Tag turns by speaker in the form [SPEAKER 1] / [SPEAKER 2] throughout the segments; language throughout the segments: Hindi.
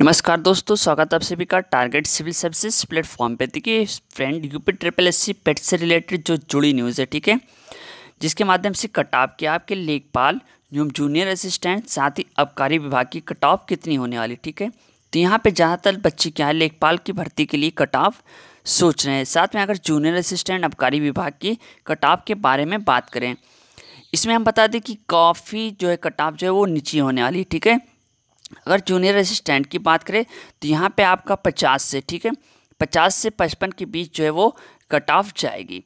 [SPEAKER 1] नमस्कार दोस्तों स्वागत है आप सभी का टारगेट सिविल सर्विसेज प्लेटफॉर्म पे देखिए friend UP triple S C PET से रिलेटेड जो जुड़ी न्यूज़ है ठीक है जिसके माध्यम से कट ऑफ किया आपके लेखपाल एवं जूनियर असिस्टेंट साथ ही आबकारी विभाग की कट ऑफ कितनी होने वाली ठीक है तो यहाँ पर ज़्यादातर बच्चे क्या है लेखपाल की भर्ती के लिए कट ऑफ सोच रहे हैं साथ में अगर जूनियर असिस्टेंट आबकारी विभाग की कट ऑफ के बारे में बात करें इसमें हम बता दें कि काफ़ी जो है कट ऑफ जो है वो नीचे होने वाली ठीक है अगर जूनियर असिस्टेंट की बात करें तो यहाँ पे आपका पचास से ठीक है पचास से पचपन के बीच जो है वो कट ऑफ जाएगी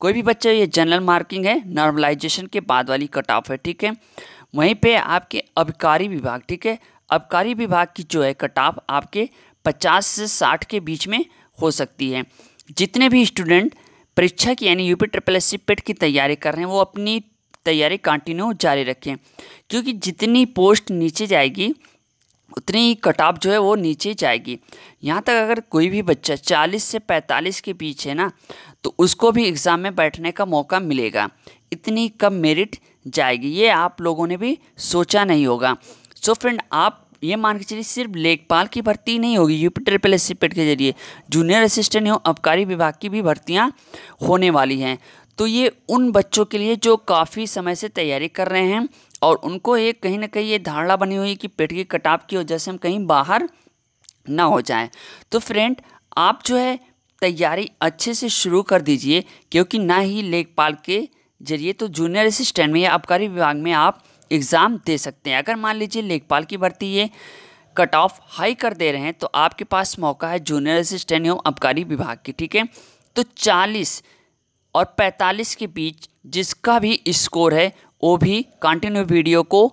[SPEAKER 1] कोई भी बच्चा ये जनरल मार्किंग है नॉर्मलाइजेशन के बाद वाली कट ऑफ है ठीक है वहीं पे आपके अबकारी विभाग ठीक है अबकारी विभाग की जो है कट ऑफ आपके पचास से साठ के बीच में हो सकती है जितने भी स्टूडेंट परीक्षा की यानी UP triple S C PET की तैयारी कर रहे हैं वो अपनी तैयारी कंटिन्यू जारी रखें क्योंकि जितनी पोस्ट नीचे जाएगी उतनी ही कटाप जो है वो नीचे जाएगी यहाँ तक अगर कोई भी बच्चा 40 से 45 के बीच है ना तो उसको भी एग्ज़ाम में बैठने का मौका मिलेगा इतनी कम मेरिट जाएगी ये आप लोगों ने भी सोचा नहीं होगा सो फ्रेंड आप ये मान के चलिए सिर्फ लेखपाल की भर्ती नहीं होगी यूपी ट्रिपल एस के जरिए जूनियर असिस्टेंट एवं आबकारी विभाग की भी भर्तियाँ होने वाली हैं तो ये उन बच्चों के लिए जो काफ़ी समय से तैयारी कर रहे हैं और उनको एक कहीं ना कहीं ये धारणा बनी हुई है कि पेट के कटाव की वजह से हम कहीं बाहर ना हो जाए तो फ्रेंड आप जो है तैयारी अच्छे से शुरू कर दीजिए क्योंकि ना ही लेखपाल के जरिए तो जूनियर असिस्टेंट में या आबकारी विभाग में आप एग्ज़ाम दे सकते हैं अगर मान लीजिए लेखपाल की भर्ती ये कट ऑफ हाई कर दे रहे हैं तो आपके पास मौका है जूनियर असिस्टेंट एवं आबकारी विभाग की ठीक है तो 40 और 45 के बीच जिसका भी स्कोर है वो भी कंटिन्यू वीडियो को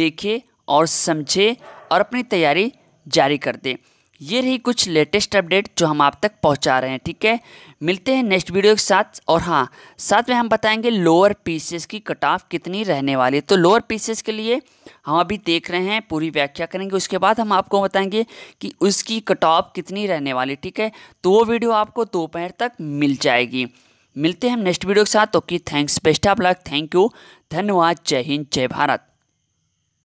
[SPEAKER 1] देखे और समझे और अपनी तैयारी जारी कर दे ये रही कुछ लेटेस्ट अपडेट जो हम आप तक पहुंचा रहे हैं ठीक है मिलते हैं नेक्स्ट वीडियो के साथ और हाँ साथ में हम बताएंगे लोअर पीसेस की कट ऑफ कितनी रहने वाली है तो लोअर पीसेस के लिए हम अभी देख रहे हैं पूरी व्याख्या करेंगे उसके बाद हम आपको बताएंगे कि उसकी कट ऑफ कितनी रहने वाली ठीक है तो वो वीडियो आपको दोपहर तक मिल जाएगी मिलते हैं नेक्स्ट वीडियो के साथ तो thanks best of luck thank you धन्यवाद जय हिंद जय भारत